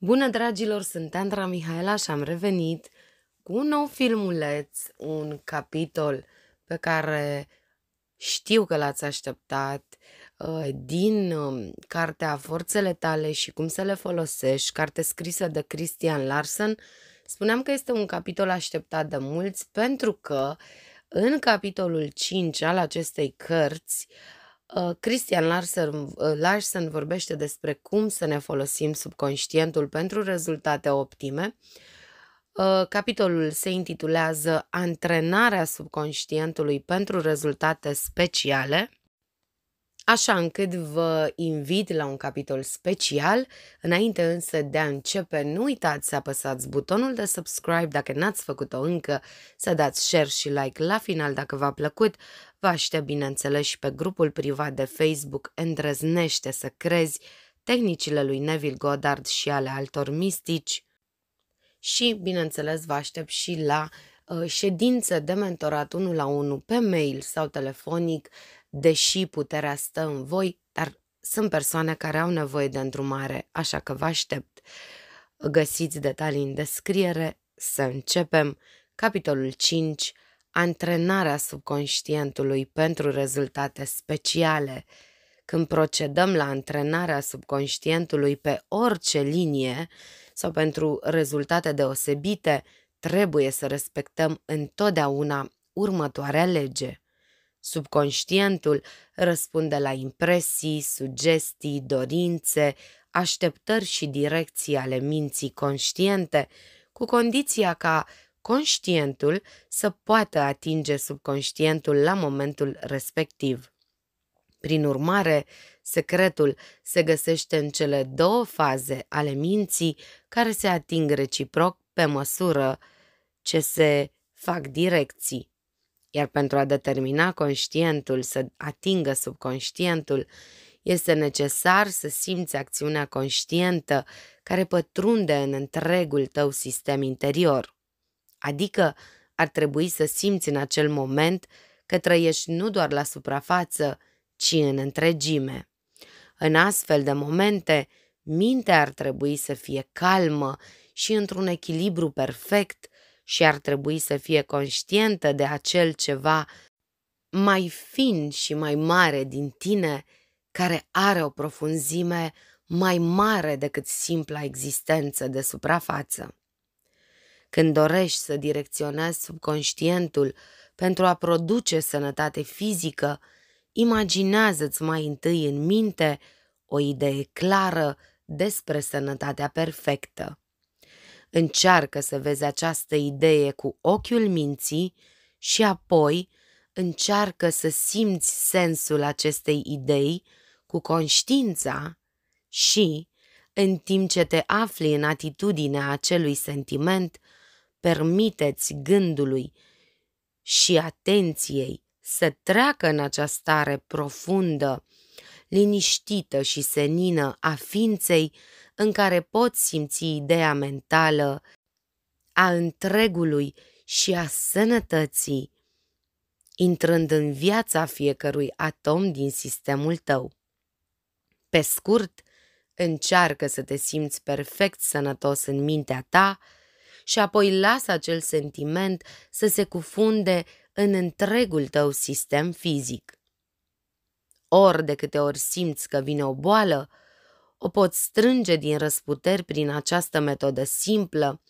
Bună dragilor, sunt Andra Mihaela și am revenit cu un nou filmuleț, un capitol pe care știu că l-ați așteptat uh, din um, cartea Forțele tale și cum să le folosești, carte scrisă de Christian Larsen. Spuneam că este un capitol așteptat de mulți pentru că în capitolul 5 al acestei cărți uh, Uh, Christian Larsen, uh, Larsen vorbește despre cum să ne folosim subconștientul pentru rezultate optime. Uh, capitolul se intitulează Antrenarea subconștientului pentru rezultate speciale așa încât vă invit la un capitol special. Înainte însă de a începe, nu uitați să apăsați butonul de subscribe dacă n-ați făcut-o încă, să dați share și like la final dacă v-a plăcut. Vă aștept bineînțeles și pe grupul privat de Facebook Îndrăznește să crezi tehnicile lui Neville Goddard și ale altor mistici și, bineînțeles, vă aștept și la uh, ședință de mentorat 1 la 1 pe mail sau telefonic deși puterea stă în voi, dar sunt persoane care au nevoie de îndrumare, așa că vă aștept. Găsiți detalii în descriere, să începem. Capitolul 5. Antrenarea subconștientului pentru rezultate speciale. Când procedăm la antrenarea subconștientului pe orice linie sau pentru rezultate deosebite, trebuie să respectăm întotdeauna următoarea lege. Subconștientul răspunde la impresii, sugestii, dorințe, așteptări și direcții ale minții conștiente, cu condiția ca conștientul să poată atinge subconștientul la momentul respectiv. Prin urmare, secretul se găsește în cele două faze ale minții care se ating reciproc pe măsură ce se fac direcții. Iar pentru a determina conștientul să atingă subconștientul, este necesar să simți acțiunea conștientă care pătrunde în întregul tău sistem interior. Adică ar trebui să simți în acel moment că trăiești nu doar la suprafață, ci în întregime. În astfel de momente, mintea ar trebui să fie calmă și într-un echilibru perfect și ar trebui să fie conștientă de acel ceva mai fin și mai mare din tine, care are o profunzime mai mare decât simpla existență de suprafață. Când dorești să direcționezi subconștientul pentru a produce sănătate fizică, imaginează-ți mai întâi în minte o idee clară despre sănătatea perfectă. Încearcă să vezi această idee cu ochiul minții și apoi încearcă să simți sensul acestei idei cu conștiința și, în timp ce te afli în atitudinea acelui sentiment, permiteți gândului și atenției să treacă în această stare profundă liniștită și senină a ființei în care poți simți ideea mentală a întregului și a sănătății, intrând în viața fiecărui atom din sistemul tău. Pe scurt, încearcă să te simți perfect sănătos în mintea ta și apoi lasă acel sentiment să se cufunde în întregul tău sistem fizic. Ori de câte ori simți că vine o boală, o poți strânge din răsputeri prin această metodă simplă,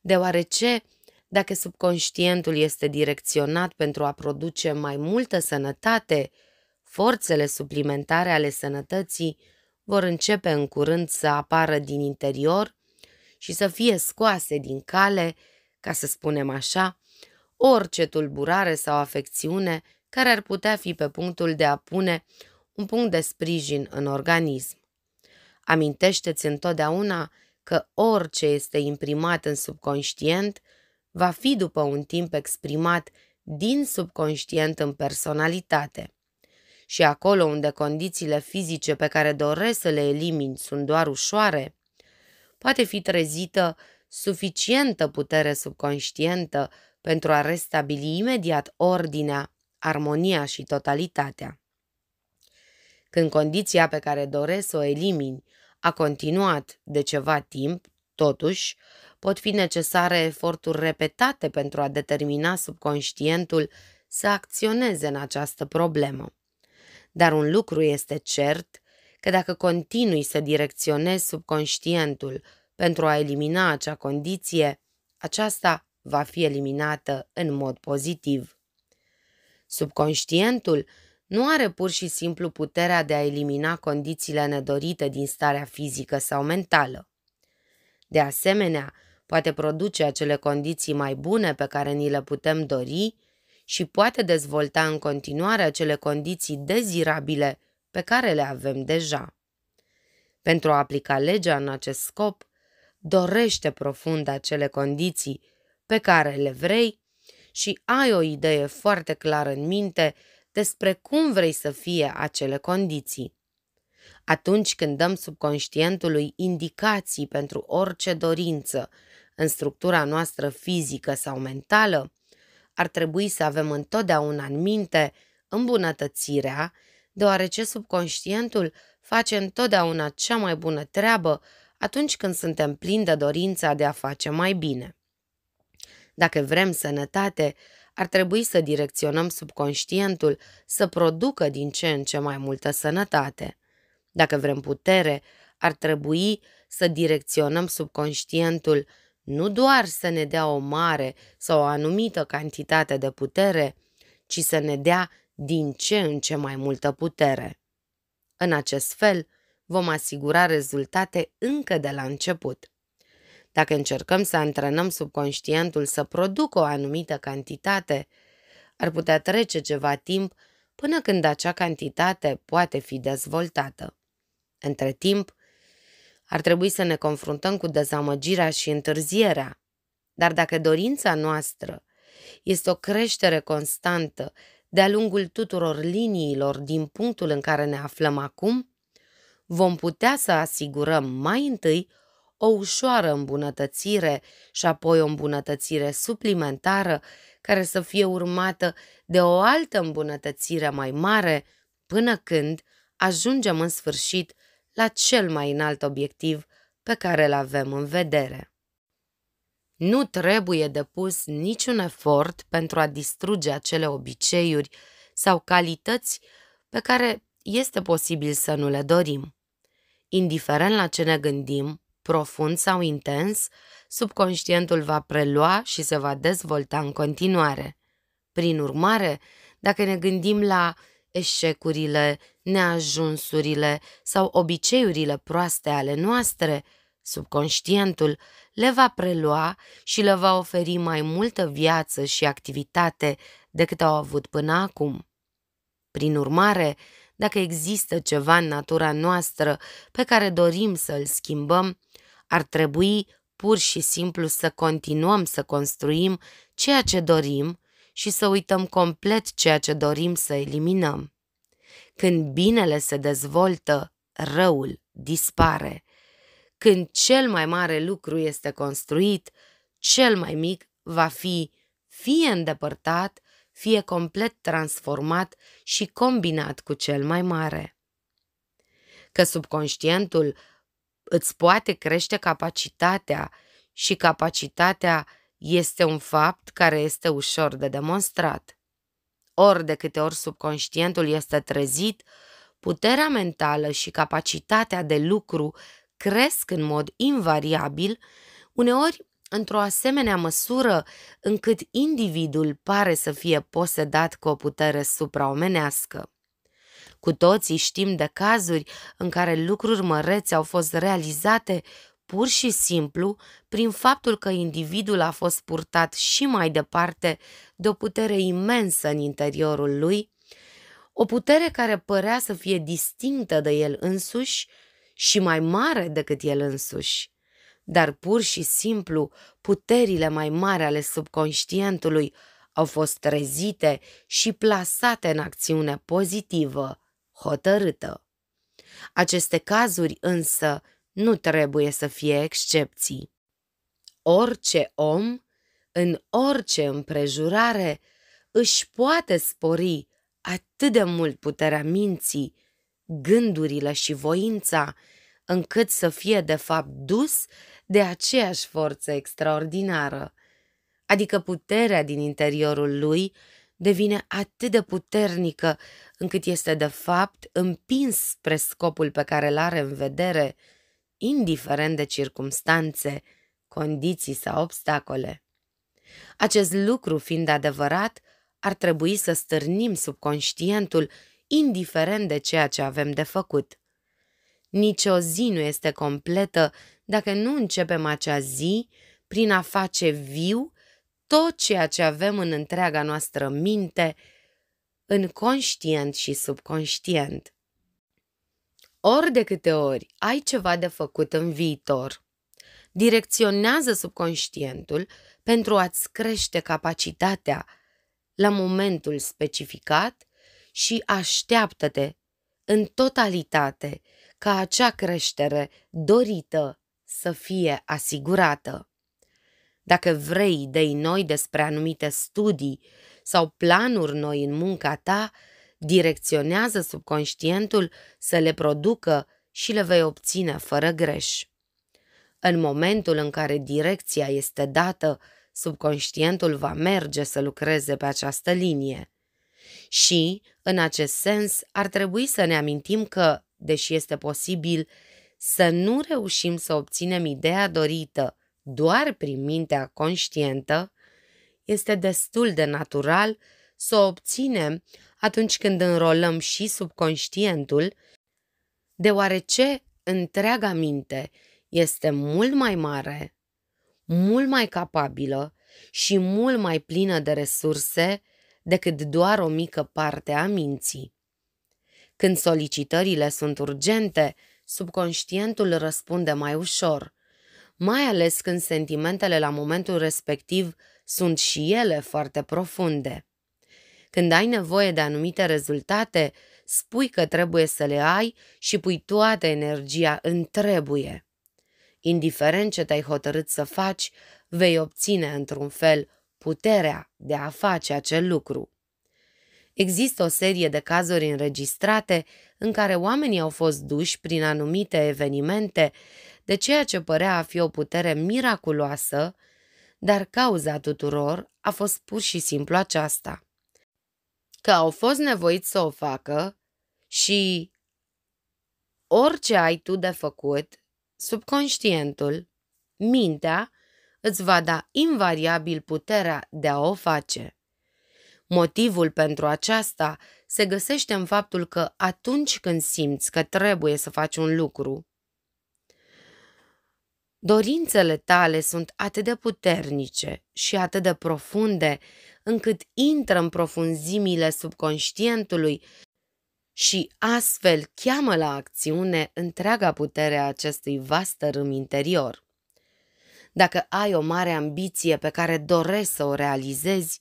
deoarece dacă subconștientul este direcționat pentru a produce mai multă sănătate, forțele suplimentare ale sănătății vor începe în curând să apară din interior și să fie scoase din cale, ca să spunem așa, orice tulburare sau afecțiune care ar putea fi pe punctul de a pune un punct de sprijin în organism. Amintește-ți întotdeauna că orice este imprimat în subconștient va fi după un timp exprimat din subconștient în personalitate. Și acolo unde condițiile fizice pe care doresc să le elimini sunt doar ușoare, poate fi trezită suficientă putere subconștientă pentru a restabili imediat ordinea armonia și totalitatea. Când condiția pe care doresc să o elimini a continuat de ceva timp, totuși, pot fi necesare eforturi repetate pentru a determina subconștientul să acționeze în această problemă. Dar un lucru este cert, că dacă continui să direcționezi subconștientul pentru a elimina acea condiție, aceasta va fi eliminată în mod pozitiv. Subconștientul nu are pur și simplu puterea de a elimina condițiile nedorite din starea fizică sau mentală. De asemenea, poate produce acele condiții mai bune pe care ni le putem dori și poate dezvolta în continuare acele condiții dezirabile pe care le avem deja. Pentru a aplica legea în acest scop, dorește profund acele condiții pe care le vrei și ai o idee foarte clară în minte despre cum vrei să fie acele condiții. Atunci când dăm subconștientului indicații pentru orice dorință în structura noastră fizică sau mentală, ar trebui să avem întotdeauna în minte îmbunătățirea, deoarece subconștientul face întotdeauna cea mai bună treabă atunci când suntem plini de dorința de a face mai bine. Dacă vrem sănătate, ar trebui să direcționăm subconștientul să producă din ce în ce mai multă sănătate. Dacă vrem putere, ar trebui să direcționăm subconștientul nu doar să ne dea o mare sau o anumită cantitate de putere, ci să ne dea din ce în ce mai multă putere. În acest fel, vom asigura rezultate încă de la început. Dacă încercăm să antrenăm subconștientul să producă o anumită cantitate, ar putea trece ceva timp până când acea cantitate poate fi dezvoltată. Între timp, ar trebui să ne confruntăm cu dezamăgirea și întârzierea. Dar dacă dorința noastră este o creștere constantă de-a lungul tuturor liniilor din punctul în care ne aflăm acum, vom putea să asigurăm mai întâi o ușoară îmbunătățire și apoi o îmbunătățire suplimentară care să fie urmată de o altă îmbunătățire mai mare până când ajungem în sfârșit la cel mai înalt obiectiv pe care îl avem în vedere. Nu trebuie depus niciun efort pentru a distruge acele obiceiuri sau calități pe care este posibil să nu le dorim. Indiferent la ce ne gândim, profund sau intens, subconștientul va prelua și se va dezvolta în continuare. Prin urmare, dacă ne gândim la eșecurile, neajunsurile sau obiceiurile proaste ale noastre, subconștientul le va prelua și le va oferi mai multă viață și activitate decât au avut până acum. Prin urmare, dacă există ceva în natura noastră pe care dorim să-l schimbăm, ar trebui pur și simplu să continuăm să construim ceea ce dorim și să uităm complet ceea ce dorim să eliminăm. Când binele se dezvoltă, răul dispare. Când cel mai mare lucru este construit, cel mai mic va fi fie îndepărtat, fie complet transformat și combinat cu cel mai mare. Că subconștientul îți poate crește capacitatea și capacitatea este un fapt care este ușor de demonstrat. Ori de câte ori subconștientul este trezit, puterea mentală și capacitatea de lucru cresc în mod invariabil, uneori într-o asemenea măsură încât individul pare să fie posedat cu o putere supraomenească. Cu toții știm de cazuri în care lucruri mărețe au fost realizate pur și simplu prin faptul că individul a fost purtat și mai departe de o putere imensă în interiorul lui, o putere care părea să fie distinctă de el însuși și mai mare decât el însuși. Dar pur și simplu, puterile mai mari ale subconștientului au fost trezite și plasate în acțiune pozitivă hotărâtă. Aceste cazuri însă nu trebuie să fie excepții. Orice om, în orice împrejurare, își poate spori atât de mult puterea minții, gândurile și voința, încât să fie de fapt dus de aceeași forță extraordinară, adică puterea din interiorul lui devine atât de puternică încât este de fapt împins spre scopul pe care îl are în vedere, indiferent de circumstanțe, condiții sau obstacole. Acest lucru fiind adevărat, ar trebui să stârnim subconștientul, indiferent de ceea ce avem de făcut. Nici o zi nu este completă dacă nu începem acea zi prin a face viu tot ceea ce avem în întreaga noastră minte, în conștient și subconștient. Ori de câte ori ai ceva de făcut în viitor, direcționează subconștientul pentru a-ți crește capacitatea la momentul specificat și așteaptă-te în totalitate ca acea creștere dorită să fie asigurată. Dacă vrei idei noi despre anumite studii sau planuri noi în munca ta, direcționează subconștientul să le producă și le vei obține fără greș. În momentul în care direcția este dată, subconștientul va merge să lucreze pe această linie. Și, în acest sens, ar trebui să ne amintim că, deși este posibil să nu reușim să obținem ideea dorită doar prin mintea conștientă, este destul de natural să o obținem atunci când înrolăm și subconștientul, deoarece întreaga minte este mult mai mare, mult mai capabilă și mult mai plină de resurse decât doar o mică parte a minții. Când solicitările sunt urgente, subconștientul răspunde mai ușor, mai ales când sentimentele la momentul respectiv sunt și ele foarte profunde. Când ai nevoie de anumite rezultate, spui că trebuie să le ai și pui toată energia în trebuie. Indiferent ce te-ai hotărât să faci, vei obține într-un fel puterea de a face acel lucru. Există o serie de cazuri înregistrate în care oamenii au fost duși prin anumite evenimente de ceea ce părea a fi o putere miraculoasă, dar cauza tuturor a fost pur și simplu aceasta. Că au fost nevoiți să o facă și orice ai tu de făcut, subconștientul, mintea, îți va da invariabil puterea de a o face. Motivul pentru aceasta se găsește în faptul că atunci când simți că trebuie să faci un lucru, Dorințele tale sunt atât de puternice și atât de profunde, încât intră în profunzimile subconștientului și astfel cheamă la acțiune întreaga putere a acestui vast râm interior. Dacă ai o mare ambiție pe care dorești să o realizezi,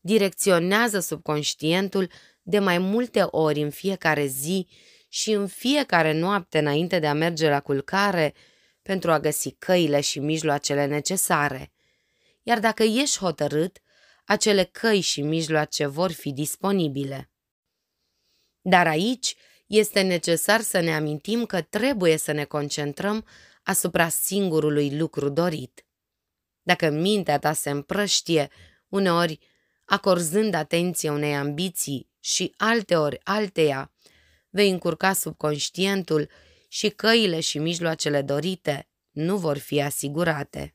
direcționează subconștientul de mai multe ori în fiecare zi și în fiecare noapte înainte de a merge la culcare – pentru a găsi căile și mijloacele necesare. Iar dacă ești hotărât, acele căi și mijloace vor fi disponibile. Dar aici este necesar să ne amintim că trebuie să ne concentrăm asupra singurului lucru dorit. Dacă mintea ta se împrăștie, uneori acordând atenție unei ambiții și alteori alteia, vei încurca subconștientul și căile și mijloacele dorite nu vor fi asigurate.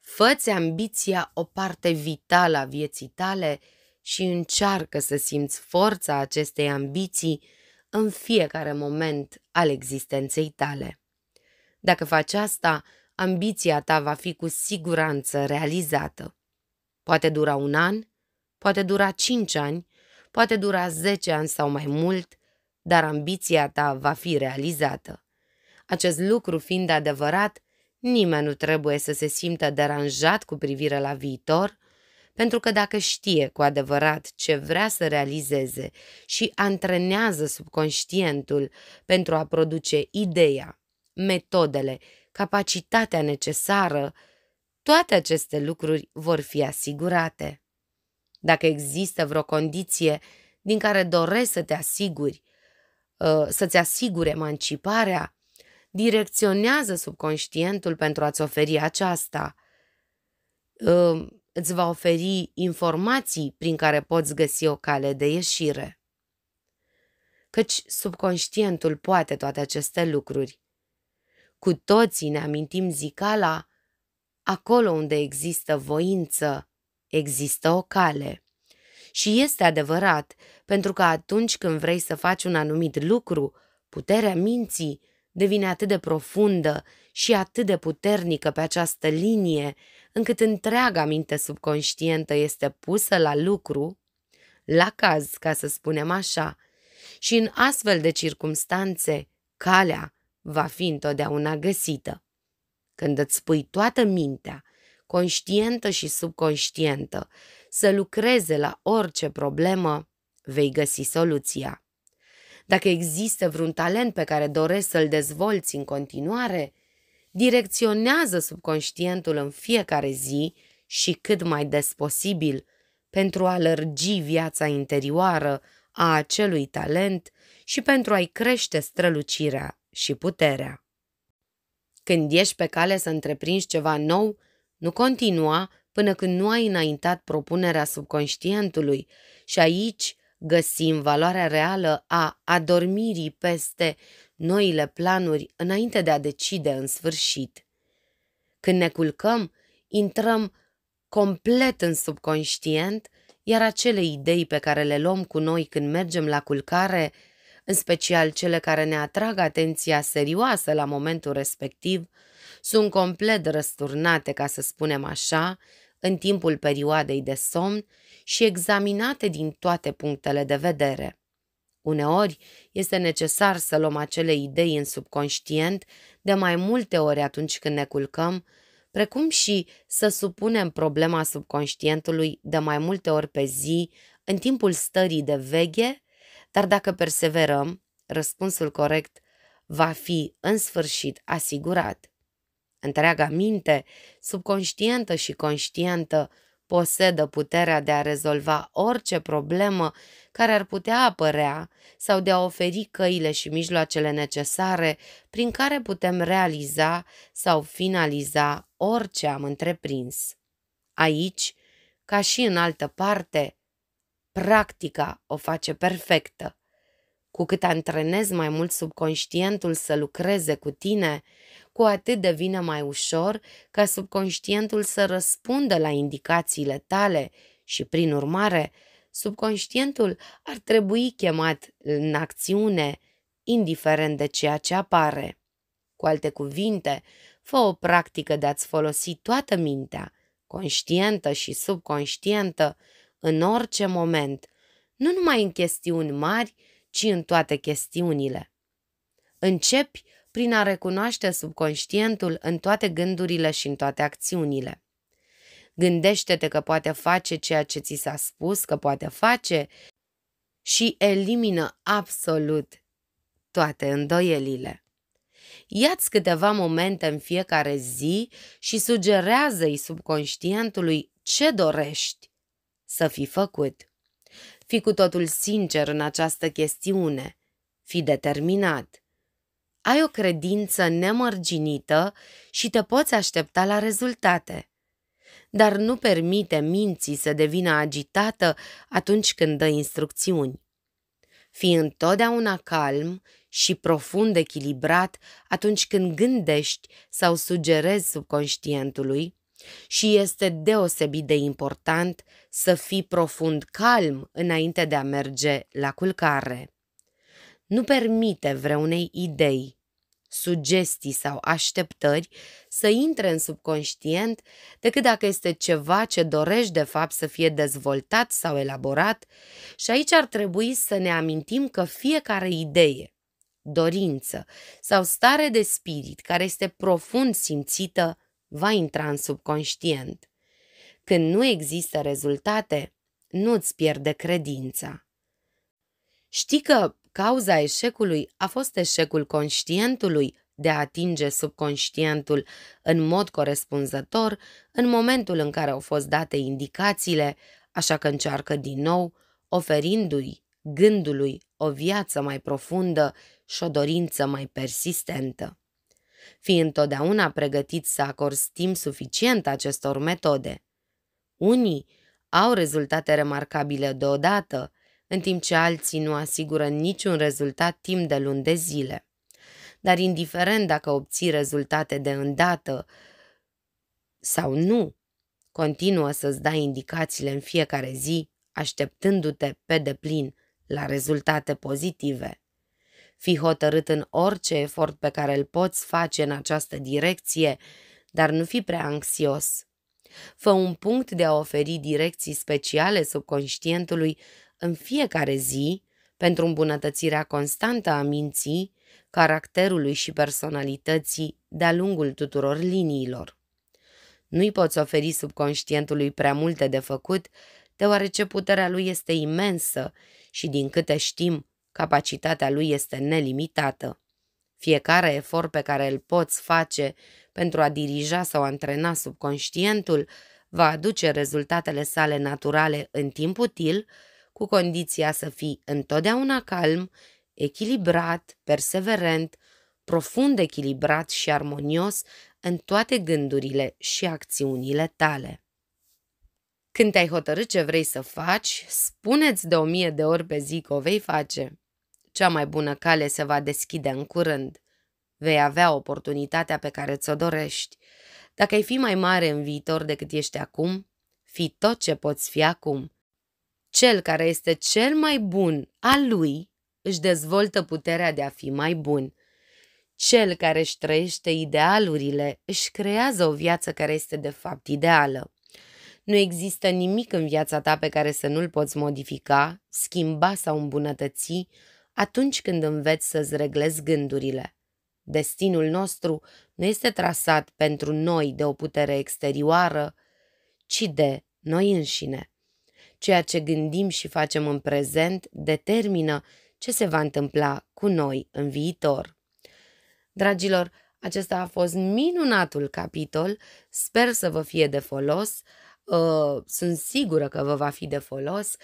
Făți ambiția o parte vitală a vieții tale și încearcă să simți forța acestei ambiții în fiecare moment al existenței tale. Dacă faci asta, ambiția ta va fi cu siguranță realizată. Poate dura un an, poate dura cinci ani, poate dura zece ani sau mai mult, dar ambiția ta va fi realizată. Acest lucru fiind adevărat, nimeni nu trebuie să se simtă deranjat cu privire la viitor, pentru că dacă știe cu adevărat ce vrea să realizeze și antrenează subconștientul pentru a produce ideea, metodele, capacitatea necesară, toate aceste lucruri vor fi asigurate. Dacă există vreo condiție din care dorești să te asiguri Uh, să-ți asigure emanciparea, direcționează subconștientul pentru a-ți oferi aceasta. Uh, îți va oferi informații prin care poți găsi o cale de ieșire. Căci subconștientul poate toate aceste lucruri. Cu toții ne amintim zicala, acolo unde există voință, există o cale. Și este adevărat, pentru că atunci când vrei să faci un anumit lucru, puterea minții devine atât de profundă și atât de puternică pe această linie, încât întreaga minte subconștientă este pusă la lucru, la caz, ca să spunem așa, și în astfel de circumstanțe, calea va fi întotdeauna găsită. Când îți pui toată mintea, conștientă și subconștientă, să lucreze la orice problemă, vei găsi soluția. Dacă există vreun talent pe care dorești să-l dezvolți în continuare, direcționează subconștientul în fiecare zi și cât mai des posibil pentru a lărgi viața interioară a acelui talent și pentru a-i crește strălucirea și puterea. Când ești pe cale să întreprinzi ceva nou, nu continua până când nu ai înaintat propunerea subconștientului și aici găsim valoarea reală a adormirii peste noile planuri înainte de a decide în sfârșit. Când ne culcăm, intrăm complet în subconștient, iar acele idei pe care le luăm cu noi când mergem la culcare, în special cele care ne atrag atenția serioasă la momentul respectiv, sunt complet răsturnate, ca să spunem așa, în timpul perioadei de somn și examinate din toate punctele de vedere. Uneori este necesar să luăm acele idei în subconștient de mai multe ori atunci când ne culcăm, precum și să supunem problema subconștientului de mai multe ori pe zi în timpul stării de veghe, dar dacă perseverăm, răspunsul corect va fi în sfârșit asigurat. Întreaga minte, subconștientă și conștientă, posedă puterea de a rezolva orice problemă care ar putea apărea sau de a oferi căile și mijloacele necesare prin care putem realiza sau finaliza orice am întreprins. Aici, ca și în altă parte, practica o face perfectă. Cu cât antrenezi mai mult subconștientul să lucreze cu tine, cu atât devine mai ușor ca subconștientul să răspundă la indicațiile tale și, prin urmare, subconștientul ar trebui chemat în acțiune, indiferent de ceea ce apare. Cu alte cuvinte, fă o practică de a-ți folosi toată mintea, conștientă și subconștientă, în orice moment, nu numai în chestiuni mari, ci în toate chestiunile. Începi prin a recunoaște subconștientul în toate gândurile și în toate acțiunile. Gândește-te că poate face ceea ce ți s-a spus că poate face și elimină absolut toate îndoielile. Iați câteva momente în fiecare zi și sugerează-i subconștientului ce dorești să fi făcut. Fii cu totul sincer în această chestiune. Fii determinat ai o credință nemărginită și te poți aștepta la rezultate. Dar nu permite minții să devină agitată atunci când dă instrucțiuni. Fii întotdeauna calm și profund echilibrat atunci când gândești sau sugerezi subconștientului și este deosebit de important să fii profund calm înainte de a merge la culcare. Nu permite vreunei idei, sugestii sau așteptări să intre în subconștient decât dacă este ceva ce dorești de fapt să fie dezvoltat sau elaborat și aici ar trebui să ne amintim că fiecare idee, dorință sau stare de spirit care este profund simțită va intra în subconștient. Când nu există rezultate, nu-ți pierde credința. Știi că Cauza eșecului a fost eșecul conștientului de a atinge subconștientul în mod corespunzător în momentul în care au fost date indicațiile, așa că încearcă din nou, oferindu-i gândului o viață mai profundă și o dorință mai persistentă. Fiind întotdeauna pregătit să acorzi timp suficient acestor metode. Unii au rezultate remarcabile deodată, în timp ce alții nu asigură niciun rezultat timp de luni de zile. Dar indiferent dacă obții rezultate de îndată sau nu, continuă să-ți dai indicațiile în fiecare zi, așteptându-te pe deplin la rezultate pozitive. Fi hotărât în orice efort pe care îl poți face în această direcție, dar nu fi prea anxios. Fă un punct de a oferi direcții speciale subconștientului în fiecare zi pentru îmbunătățirea constantă a minții, caracterului și personalității de-a lungul tuturor liniilor. Nu-i poți oferi subconștientului prea multe de făcut, deoarece puterea lui este imensă și, din câte știm, capacitatea lui este nelimitată. Fiecare efort pe care îl poți face pentru a dirija sau antrena subconștientul va aduce rezultatele sale naturale în timp util cu condiția să fii întotdeauna calm, echilibrat, perseverent, profund echilibrat și armonios în toate gândurile și acțiunile tale. Când ai hotărât ce vrei să faci, spuneți de o mie de ori pe zi că o vei face. Cea mai bună cale se va deschide în curând. Vei avea oportunitatea pe care ți-o dorești. Dacă ai fi mai mare în viitor decât ești acum, fi tot ce poți fi acum. Cel care este cel mai bun al lui își dezvoltă puterea de a fi mai bun. Cel care își trăiește idealurile își creează o viață care este de fapt ideală. Nu există nimic în viața ta pe care să nu-l poți modifica, schimba sau îmbunătăți atunci când înveți să-ți reglezi gândurile. Destinul nostru nu este trasat pentru noi de o putere exterioară, ci de noi înșine. Ceea ce gândim și facem în prezent determină ce se va întâmpla cu noi în viitor. Dragilor, acesta a fost minunatul capitol. Sper să vă fie de folos. Uh, sunt sigură că vă va fi de folos.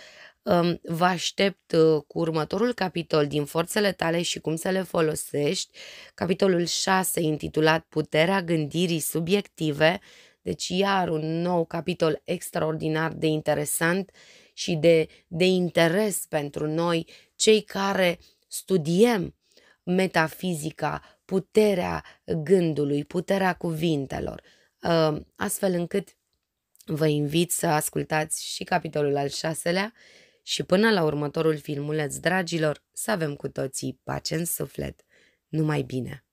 Um, vă aștept uh, cu următorul capitol din Forțele tale și cum să le folosești, capitolul 6 intitulat Puterea gândirii subiective. Deci iar un nou capitol extraordinar de interesant și de, de interes pentru noi, cei care studiem metafizica, puterea gândului, puterea cuvintelor, ă, astfel încât vă invit să ascultați și capitolul al șaselea și până la următorul filmuleț, dragilor, să avem cu toții pace în suflet. Numai bine!